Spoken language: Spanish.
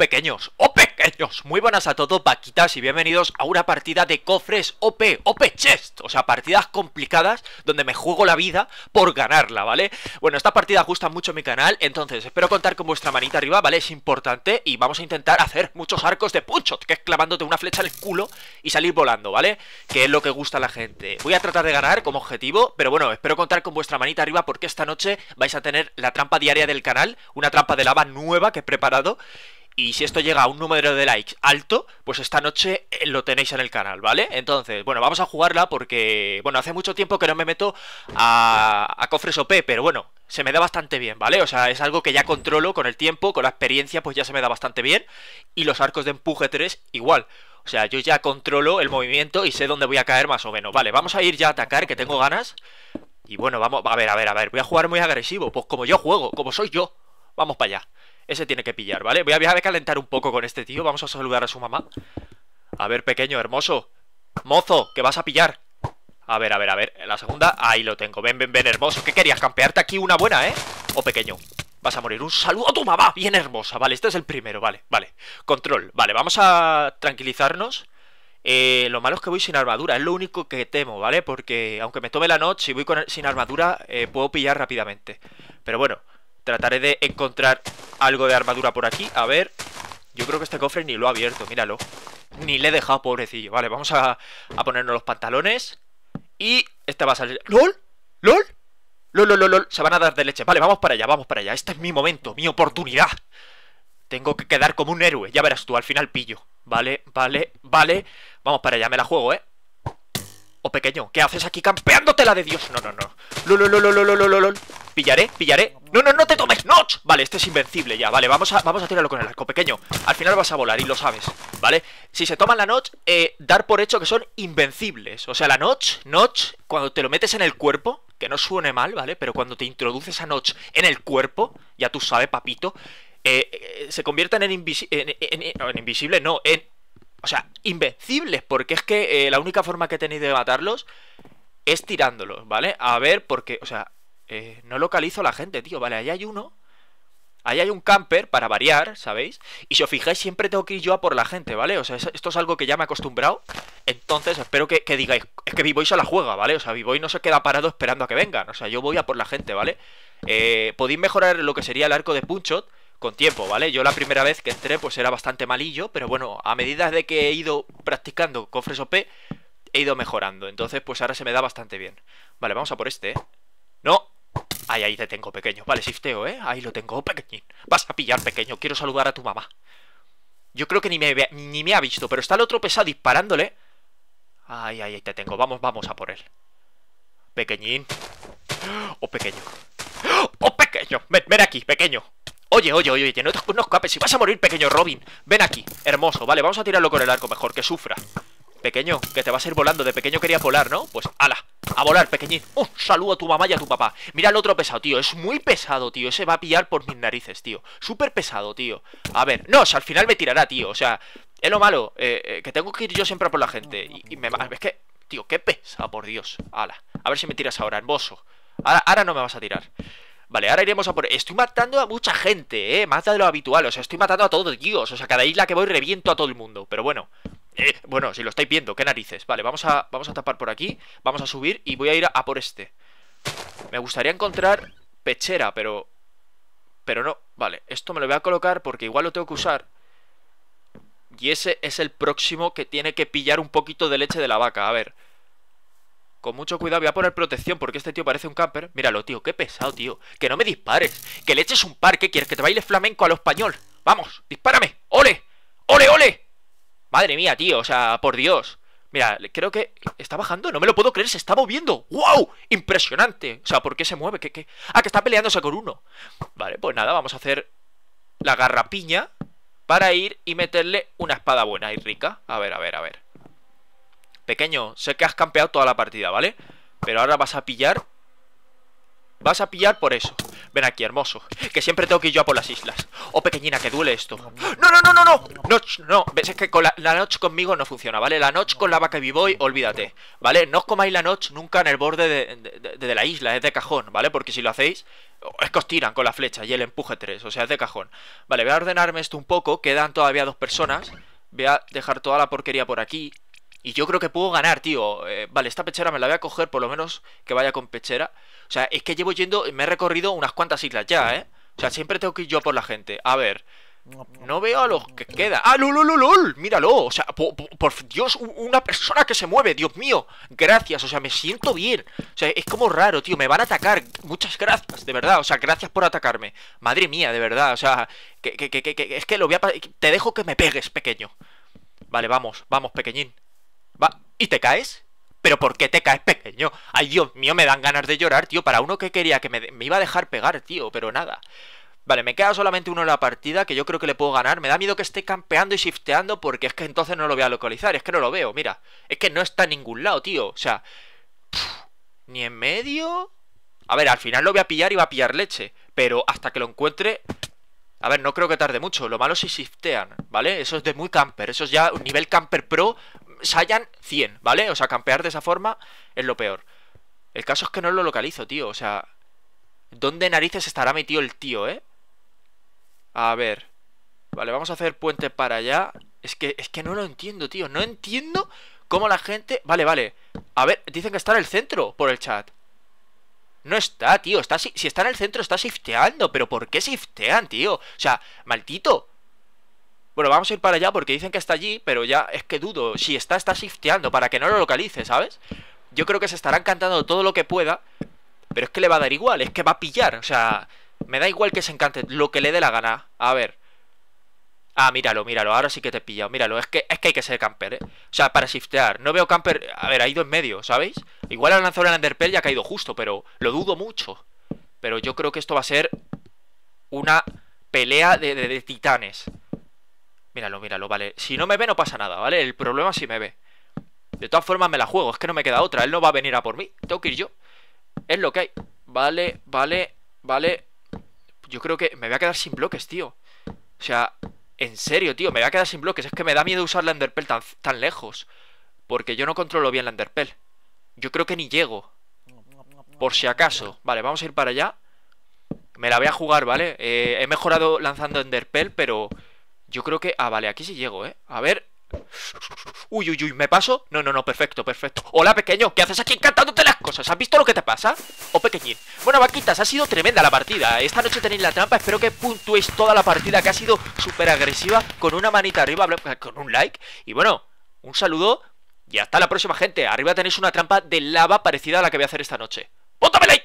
pequeños, o oh, pequeños Muy buenas a todos, vaquitas y bienvenidos a una partida de cofres OP, OP Chest O sea, partidas complicadas donde me juego la vida por ganarla, ¿vale? Bueno, esta partida gusta mucho mi canal, entonces espero contar con vuestra manita arriba, ¿vale? Es importante y vamos a intentar hacer muchos arcos de punchot Que es clavándote una flecha en el culo y salir volando, ¿vale? Que es lo que gusta a la gente Voy a tratar de ganar como objetivo, pero bueno, espero contar con vuestra manita arriba porque esta noche vais a tener la trampa diaria del canal Una trampa de lava nueva que he preparado y si esto llega a un número de likes alto, pues esta noche eh, lo tenéis en el canal, ¿vale? Entonces, bueno, vamos a jugarla porque, bueno, hace mucho tiempo que no me meto a, cofres OP, pero bueno, se me da bastante bien, ¿vale? O sea, es algo que ya controlo con el tiempo, con la experiencia, pues ya se me da bastante bien. Y los arcos de empuje 3 igual. O sea, yo ya controlo el movimiento y sé dónde voy a caer más o menos. Vale, vamos a ir ya a atacar, que tengo ganas. Y bueno, vamos, a ver, a ver, a ver. Voy a jugar muy agresivo, pues como yo juego, como soy yo. Vamos para allá. Ese tiene que pillar, ¿vale? Voy a, voy a calentar un poco con este tío. Vamos a saludar a su mamá. A ver, pequeño, hermoso. Mozo, que vas a pillar. A ver, a ver, a ver. La segunda, ahí lo tengo. Ven, ven, ven, hermoso. ¿Qué querías? Campearte aquí una buena, ¿eh? O pequeño. Vas a morir. Un saludo a tu mamá. Bien hermosa. Vale, este es el primero. Vale, vale. Control. Vale, vamos a tranquilizarnos. Eh, lo malo es que voy sin armadura, es lo único que temo, ¿vale? Porque aunque me tome la noche y voy sin armadura, eh, puedo pillar rápidamente. Pero bueno, Trataré de encontrar algo de armadura por aquí. A ver. Yo creo que este cofre ni lo ha abierto, míralo. Ni le he dejado, pobrecillo. Vale, vamos a, ponernos los pantalones. Y este va a salir... ¡Lol! ¡Lol! ¡Lol, lol, lol! Se van a dar de leche. Vale, vamos para allá, vamos para allá. Este es mi momento, mi oportunidad. Tengo que quedar como un héroe. Ya verás tú, al final pillo. Vale, vale, vale. Vamos para allá, me la juego, ¿eh? O oh, pequeño, ¿qué haces aquí campeándotela de Dios? No, no, no. ¡Lol, lol, lol, lol, lol, lol! lol! Pillaré, pillaré ¡No, no, no te tomes! Notch! Vale, este es invencible ya Vale, vamos a, vamos a tirarlo con el arco pequeño Al final vas a volar y lo sabes, ¿vale? Si se toman la notch, eh, dar por hecho que son invencibles O sea, la notch, notch, cuando te lo metes en el cuerpo Que no suene mal, ¿vale? Pero cuando te introduces a notch en el cuerpo Ya tú sabes, papito eh, eh Se convierten en, en, en, en invisible, no, en... O sea, invencibles Porque es que eh, la única forma que tenéis de matarlos es tirándolos, ¿vale? A ver, porque, o sea, eh, no localizo la gente, tío. Vale, ahí hay uno. Ahí hay un camper para variar, ¿sabéis? Y si os fijáis, siempre tengo que ir yo a por la gente, ¿vale? O sea, esto es algo que ya me he acostumbrado. Entonces, espero que, digáis, es que B-Boy se la juega, ¿vale? O sea, B-Boy no se queda parado esperando a que vengan. O sea, yo voy a por la gente, ¿vale? Eh, podéis mejorar lo que sería el arco de Punchot con tiempo, ¿vale? Yo la primera vez que entré, pues era bastante malillo, pero bueno, a medida de que he ido practicando cofres OP, he ido mejorando. Entonces, pues ahora se me da bastante bien. Vale, vamos a por este, ¿eh? ¡No! Ay, ahí te tengo, pequeño. Vale, sifteo, ¿eh? Ahí lo tengo, pequeñín. Vas a pillar, pequeño. Quiero saludar a tu mamá. Yo creo que ni me, ha visto, pero está el otro pesado disparándole. Ay, ay, ahí te tengo. Vamos, vamos a por él. Pequeñín. Oh, pequeño. Oh, pequeño. Ven, aquí, pequeño. Oye, oye, oye, oye, no, no escapes. Si vas a morir, pequeño Robin, ven aquí. Hermoso, vale, vamos a tirarlo con el arco mejor, que sufra. Pequeño, que te vas a ir volando. De pequeño quería volar, ¿no? Pues ala, a volar, pequeñín. Un saludo a tu mamá y a tu papá. Mira el otro pesado, tío. Es muy pesado, tío. Ese va a pillar por mis narices, tío. Súper pesado, tío. A ver, no, o al final me tirará, tío. O sea, es lo malo. Eh, eh que tengo que ir yo siempre por la gente. Y, me Es que, tío, qué pesa por Dios. Ala. A ver si me tiras ahora, hermoso. Ahora, ahora no me vas a tirar. Vale, ahora iremos a por... Estoy matando a mucha gente, ¿eh? Más de lo habitual, o sea, estoy matando a todos, tíos O sea, cada isla que voy reviento a todo el mundo Pero bueno, eh, bueno, si lo estáis viendo, qué narices. Vale, vamos a, vamos a tapar por aquí. Vamos a subir y voy a ir a, por este. Me gustaría encontrar pechera, pero... Pero no, vale. Esto me lo voy a colocar porque igual lo tengo que usar. Y ese es el próximo que tiene que pillar un poquito de leche de la vaca. A ver. Con mucho cuidado voy a poner protección porque este tío parece un camper. Míralo, tío. Qué pesado, tío. Que no me dispares. Que le eches un par. que quieres? Que te baile flamenco a lo español. Vamos, dispárame. ¡Ole! ¡Ole, ole! Madre mía, tío, o sea, por Dios. Mira, creo que está bajando, no me lo puedo creer, se está moviendo. ¡Wow! Impresionante. O sea, ¿por qué se mueve? ¿Qué, qué? Ah, que está peleándose con uno. Vale, pues nada, vamos a hacer la garrapiña para ir y meterle una espada buena y rica. A ver, a ver, a ver. Pequeño, sé que has campeado toda la partida, ¿vale? Pero ahora vas a pillar... Vas a pillar por eso. Ven aquí, hermoso. Que siempre tengo que ir yo a por las islas. Oh, pequeñina, que duele esto. ¡No, no, no, no, no! No, no. Ves, es que la, noche conmigo no funciona, ¿vale? La noche con la vaca y olvídate. ¿Vale? No os comáis la noche nunca en el borde de, la isla. Es de cajón, ¿vale? Porque si lo hacéis, oh, es que os tiran con la flecha y el empuje 3, o sea, es de cajón. Vale, voy a ordenarme esto un poco, quedan todavía dos personas. Voy a dejar toda la porquería por aquí. Y yo creo que puedo ganar, tío. Eh, vale, esta pechera me la voy a coger, por lo menos que vaya con pechera. O sea, es que llevo yendo, me he recorrido unas cuantas islas ya, ¿eh? O sea, siempre tengo que ir yo por la gente. A ver, no veo a los que queda. ¡Ah, lul, Míralo. O sea, por, Dios, una persona que se mueve, Dios mío. Gracias, o sea, me siento bien. O sea, es como raro, tío. Me van a atacar. Muchas gracias, de verdad. O sea, gracias por atacarme. Madre mía, de verdad. O sea, que, que, que, que es que lo voy a... Te dejo que me pegues, pequeño. Vale, vamos, vamos, pequeñín y te caes. ¿Pero por qué te caes pequeño? Ay, Dios mío, me dan ganas de llorar, tío. Para uno que quería que me, iba a dejar pegar, tío, pero nada. Vale, me queda solamente uno en la partida que yo creo que le puedo ganar. Me da miedo que esté campeando y shifteando porque es que entonces no lo voy a localizar. Es que no lo veo, mira. Es que no está en ningún lado, tío. O sea, ni en medio. A ver, al final lo voy a pillar y va a pillar leche. Pero hasta que lo encuentre... A ver, no creo que tarde mucho. Lo malo es si shiftean, ¿vale? Eso es de muy camper. Eso es ya un nivel camper pro sayan 100, ¿vale? O sea, campear de esa forma es lo peor. El caso es que no lo localizo, tío. O sea, ¿dónde narices estará metido el tío, eh? A ver. Vale, vamos a hacer puente para allá. Es que, es que no lo entiendo, tío. No entiendo cómo la gente... Vale, vale. A ver, dicen que está en el centro por el chat. No está, tío. Está, si, si está en el centro, está shifteando. Pero ¿por qué shiftean, tío? O sea, maldito. Bueno, vamos a ir para allá porque dicen que está allí, pero ya es que dudo. Si está, está shifteando para que no lo localice, ¿sabes? Yo creo que se estará encantando todo lo que pueda, pero es que le va a dar igual, es que va a pillar. O sea, me da igual que se encante, lo que le dé la gana. A ver. Ah, míralo, míralo, ahora sí que te he pillado, míralo, es que, es que hay que ser camper, ¿eh? O sea, para shiftear, no veo camper, a ver, ha ido en medio, ¿sabéis? Igual ha lanzado el underpel y ha caído justo, pero lo dudo mucho. Pero yo creo que esto va a ser una pelea de, de titanes. Míralo, míralo, vale. Si no me ve, no pasa nada, ¿vale? El problema es si me ve. De todas formas, me la juego. Es que no me queda otra. Él no va a venir a por mí. Tengo que ir yo. Es lo que hay. Vale, vale, vale. Yo creo que me voy a quedar sin bloques, tío. O sea, en serio, tío. Me voy a quedar sin bloques. Es que me da miedo usar la Enderpell tan, lejos. Porque yo no controlo bien la Enderpell. Yo creo que ni llego. Por si acaso. Vale, vamos a ir para allá. Me la voy a jugar, ¿vale? Eh, he mejorado lanzando Enderpell, pero... Yo creo que... Ah, vale, aquí sí llego, ¿eh? A ver... Uy, uy, uy, ¿me paso? No, no, no, perfecto, perfecto Hola, pequeño, ¿qué haces aquí encantándote las cosas? ¿Has visto lo que te pasa? oh, pequeñín Bueno, vaquitas, ha sido tremenda la partida Esta noche tenéis la trampa, espero que puntuéis toda la partida Que ha sido súper agresiva Con una manita arriba, eh, con un like Y bueno, un saludo Y hasta la próxima, gente Arriba tenéis una trampa de lava parecida a la que voy a hacer esta noche ¡Pótame like!